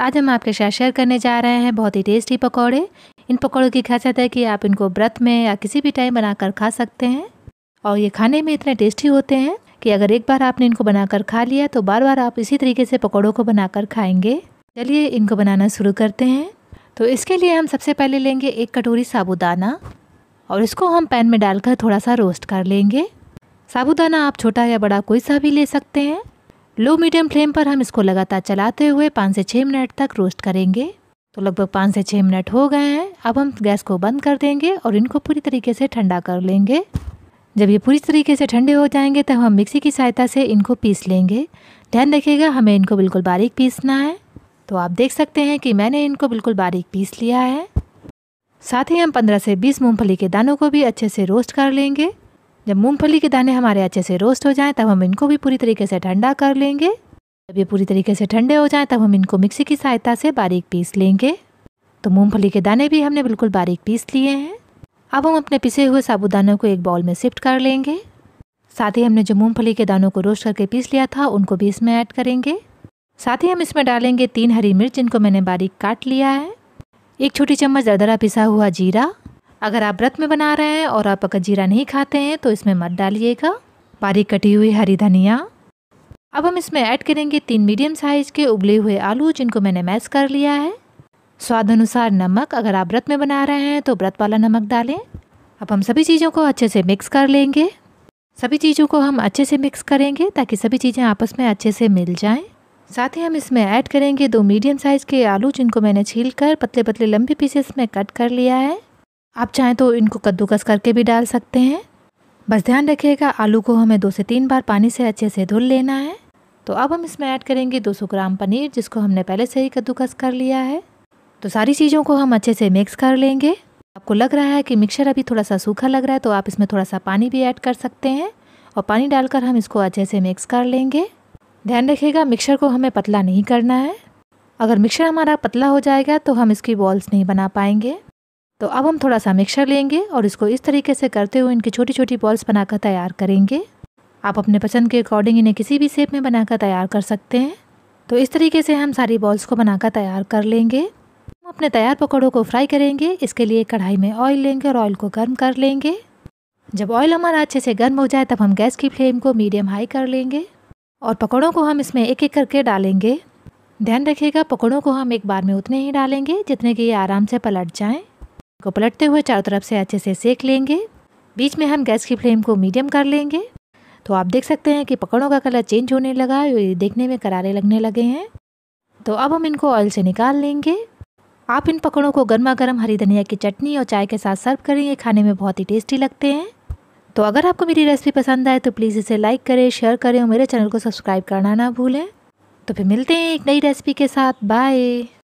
आज हम आपके साथ शेयर करने जा रहे हैं बहुत ही टेस्टी पकौड़े इन पकौड़ों की खासियत है कि आप इनको व्रत में या किसी भी टाइम बनाकर खा सकते हैं और ये खाने में इतने टेस्टी होते हैं कि अगर एक बार आपने इनको बनाकर खा लिया तो बार बार आप इसी तरीके से पकौड़ों को बनाकर खाएंगे चलिए इनको बनाना शुरू करते हैं तो इसके लिए हम सबसे पहले लेंगे एक कटोरी साबुदाना और इसको हम पैन में डालकर थोड़ा सा रोस्ट कर लेंगे साबुदाना आप छोटा या बड़ा कोई सा भी ले सकते हैं लो मीडियम फ्लेम पर हम इसको लगातार चलाते हुए पाँच से छः मिनट तक रोस्ट करेंगे तो लगभग पाँच से छः मिनट हो गए हैं अब हम गैस को बंद कर देंगे और इनको पूरी तरीके से ठंडा कर लेंगे जब ये पूरी तरीके से ठंडे हो जाएंगे तब हम मिक्सी की सहायता से इनको पीस लेंगे ध्यान रखिएगा हमें इनको बिल्कुल बारीक पीसना है तो आप देख सकते हैं कि मैंने इनको बिल्कुल बारीक पीस लिया है साथ ही हम 15 से 20 मूंगफली के दानों को भी अच्छे से रोस्ट कर लेंगे जब मूंगफली के दाने हमारे अच्छे से रोस्ट हो जाएं तब हम इनको भी पूरी तरीके से ठंडा कर लेंगे जब ये पूरी तरीके से ठंडे हो जाएं तब हम इनको मिक्सी की सहायता से बारीक पीस लेंगे तो मूंगफली के दाने भी हमने बिल्कुल बारीक पीस लिए हैं अब हम अपने पिसे हुए साबुदानों को एक बाउल में शिफ्ट कर लेंगे साथ ही हमने जो मूंगफली के दानों को रोस्ट करके पीस लिया था उनको भी इसमें ऐड करेंगे साथ ही हम इसमें डालेंगे तीन हरी मिर्च जिनको मैंने बारीक काट लिया है एक छोटी चम्मच दरदरा पिसा हुआ जीरा अगर आप व्रत में बना रहे हैं और आप अगर जीरा नहीं खाते हैं तो इसमें मत डालिएगा बारीक कटी हुई हरी धनिया अब हम इसमें ऐड करेंगे तीन मीडियम साइज़ के उबले हुए आलू जिनको मैंने मैश कर लिया है स्वाद अनुसार नमक अगर आप व्रत में बना रहे हैं तो व्रत वाला नमक डालें अब हम सभी चीज़ों को अच्छे से मिक्स कर लेंगे सभी चीज़ों को हम अच्छे से मिक्स करेंगे ताकि सभी चीज़ें आपस में अच्छे से मिल जाएं साथ ही हम इसमें ऐड करेंगे दो मीडियम साइज़ के आलू जिनको मैंने छील कर पतले पतले लंबे पीसेस में कट कर लिया है आप चाहें तो इनको कद्दूकस करके भी डाल सकते हैं बस ध्यान रखिएगा आलू को हमें दो से तीन बार पानी से अच्छे से धुल लेना है तो अब हम इसमें ऐड करेंगे 200 ग्राम पनीर जिसको हमने पहले से ही कद्दूकस कर लिया है तो सारी चीज़ों को हम अच्छे से मिक्स कर लेंगे आपको लग रहा है कि मिक्सर अभी थोड़ा सा सूखा लग रहा है तो आप इसमें थोड़ा सा पानी भी ऐड कर सकते हैं और पानी डालकर हम इसको अच्छे से मिक्स कर लेंगे ध्यान रखिएगा मिक्सर को हमें पतला नहीं करना है अगर मिक्सर हमारा पतला हो जाएगा तो हम इसकी बॉल्स नहीं बना पाएंगे तो अब हम थोड़ा सा मिक्सर लेंगे और इसको इस तरीके से करते हुए इनकी छोटी छोटी बॉल्स बनाकर तैयार करेंगे आप अपने पसंद के अकॉर्डिंग इन्हें किसी भी शेप में बनाकर तैयार कर सकते हैं तो इस तरीके से हम सारी बॉल्स को बनाकर तैयार कर लेंगे हम अपने तैयार पकौड़ों को फ्राई करेंगे इसके लिए कढ़ाई में ऑयल लेंगे और ऑयल को गर्म कर लेंगे जब ऑयल हमारा अच्छे से गर्म हो जाए तब हम गैस की फ्लेम को मीडियम हाई कर लेंगे और पकौड़ों को हम इसमें एक एक करके डालेंगे ध्यान रखिएगा पकौड़ों को हम एक बार में उतने ही डालेंगे जितने कि ये आराम से पलट जाएँ को पलटते हुए चारों तरफ से अच्छे से सेक लेंगे बीच में हम गैस की फ्लेम को मीडियम कर लेंगे तो आप देख सकते हैं कि पकौड़ों का कलर चेंज होने लगा है ये देखने में करारे लगने लगे हैं तो अब हम इनको ऑयल से निकाल लेंगे आप इन पकौड़ों को गर्मा गर्म हरी धनिया की चटनी और चाय के साथ सर्व करेंगे खाने में बहुत ही टेस्टी लगते हैं तो अगर आपको मेरी रेसिपी पसंद आए तो प्लीज़ इसे लाइक करें शेयर करें और मेरे चैनल को सब्सक्राइब करना ना भूलें तो फिर मिलते हैं एक नई रेसिपी के साथ बाय